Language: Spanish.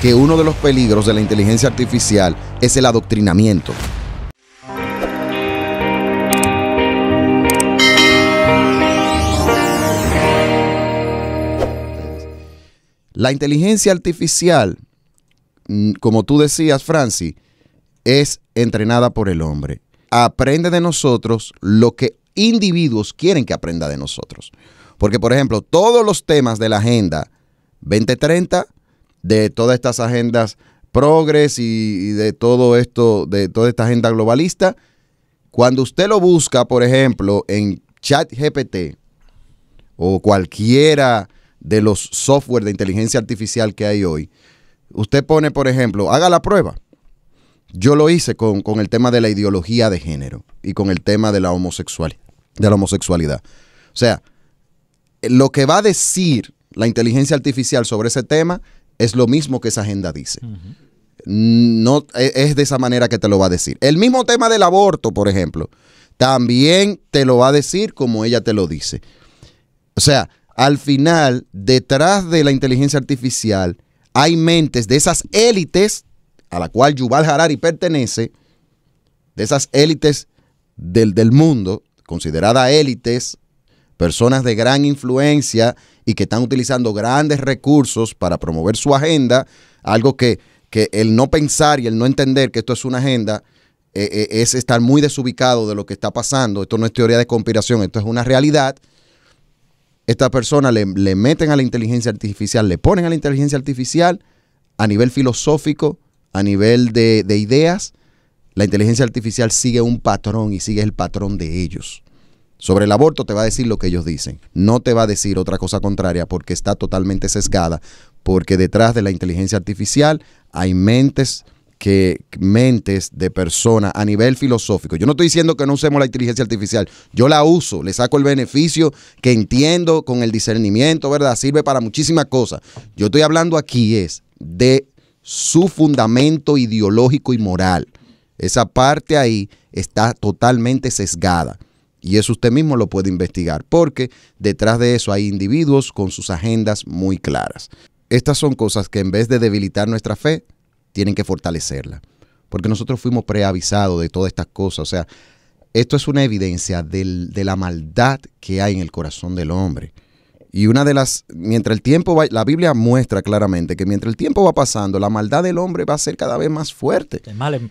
que uno de los peligros de la inteligencia artificial es el adoctrinamiento. La inteligencia artificial, mm, como tú decías, Francis, es entrenada por el hombre. Aprende de nosotros lo que individuos quieren que aprenda de nosotros. Porque, por ejemplo, todos los temas de la Agenda 2030 de todas estas agendas progres y, de todo esto, de toda esta agenda globalista. Cuando usted lo busca, por ejemplo, en ChatGPT o cualquiera de los software de inteligencia artificial que hay hoy, usted pone, por ejemplo, haga la prueba. Yo lo hice con, el tema de la ideología de género y con el tema de la, de la homosexualidad. O sea, lo que va a decir la inteligencia artificial sobre ese tema es lo mismo que esa agenda dice. No e, es de esa manera que te lo va a decir. El mismo tema del aborto, por ejemplo, también te lo va a decir como ella te lo dice. O sea, al final, detrás de la inteligencia artificial, hay mentes de esas élites a la cual Yuval Harari pertenece, de esas élites del, del mundo, considerada élites personas de gran influencia y que están utilizando grandes recursos para promover su agenda, algo que, el no pensar y el no entender que esto es una agenda eh, eh, es estar muy desubicado de lo que está pasando. Esto no es teoría de conspiración, esto es una realidad. Estas personas le, meten a la inteligencia artificial, le ponen a la inteligencia artificial a nivel filosófico, a nivel de ideas, la inteligencia artificial sigue un patrón y sigue el patrón de ellos sobre el aborto te va a decir lo que ellos dicen. No te va a decir otra cosa contraria porque está totalmente sesgada, porque detrás de la inteligencia artificial hay mentes que mentes de personas a nivel filosófico. Yo no estoy diciendo que no usemos la inteligencia artificial, yo la uso, le saco el beneficio que entiendo con el discernimiento, ¿verdad? Sirve para muchísimas cosas. Yo estoy hablando aquí es de su fundamento ideológico y moral. Esa parte ahí está totalmente sesgada. Y eso usted mismo lo puede investigar, porque detrás de eso hay individuos con sus agendas muy claras. Estas son cosas que en vez de debilitar nuestra fe, tienen que fortalecerla, porque nosotros fuimos preavisados de todas estas cosas. O sea, esto es una evidencia de la maldad que hay en el corazón del hombre. Y una de las, mientras el tiempo va, la Biblia muestra claramente que mientras el tiempo va pasando, la maldad del hombre va a ser cada vez más fuerte. El mal en